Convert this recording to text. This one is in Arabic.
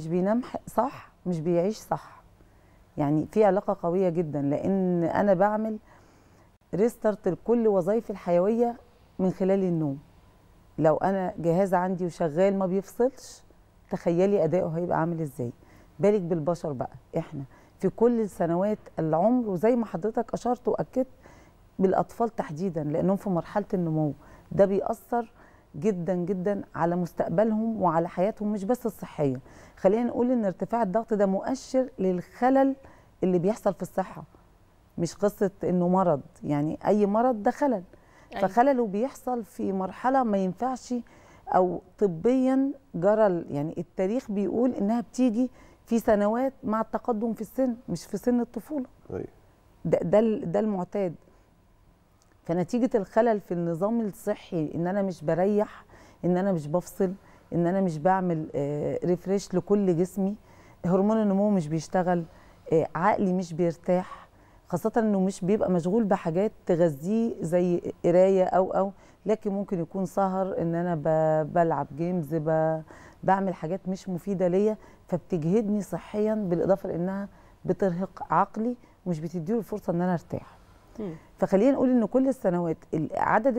مش بينام صح مش بيعيش صح يعني في علاقه قويه جدا لان انا بعمل ريستارت لكل وظائفي الحيويه من خلال النوم لو انا جهاز عندي وشغال ما بيفصلش تخيلي ادائه هيبقى عامل ازاي بالك بالبشر بقى احنا في كل سنوات العمر وزي ما حضرتك اشرت واكدت بالاطفال تحديدا لانهم في مرحله النمو ده بيأثر جدا جدا على مستقبلهم وعلى حياتهم مش بس الصحيه خلينا نقول ان ارتفاع الضغط ده مؤشر للخلل اللي بيحصل في الصحه مش قصه انه مرض يعني اي مرض ده خلل أيوة. فخلله بيحصل في مرحله ما ينفعش او طبيا جرى يعني التاريخ بيقول انها بتيجي في سنوات مع التقدم في السن مش في سن الطفوله أيوة. ده ده, ده المعتاد فنتيجه الخلل في النظام الصحي ان انا مش بريح ان انا مش بفصل ان انا مش بعمل ريفريش آه، لكل جسمي هرمون النمو مش بيشتغل آه، عقلي مش بيرتاح خاصة انه مش بيبقى مشغول بحاجات تغذيه زي قراية او او لكن ممكن يكون سهر ان انا بلعب جيمز بعمل حاجات مش مفيدة ليا فبتجهدني صحيا بالاضافة لانها بترهق عقلي ومش بتديله الفرصة ان انا ارتاح فخلينا نقول ان كل السنوات عدد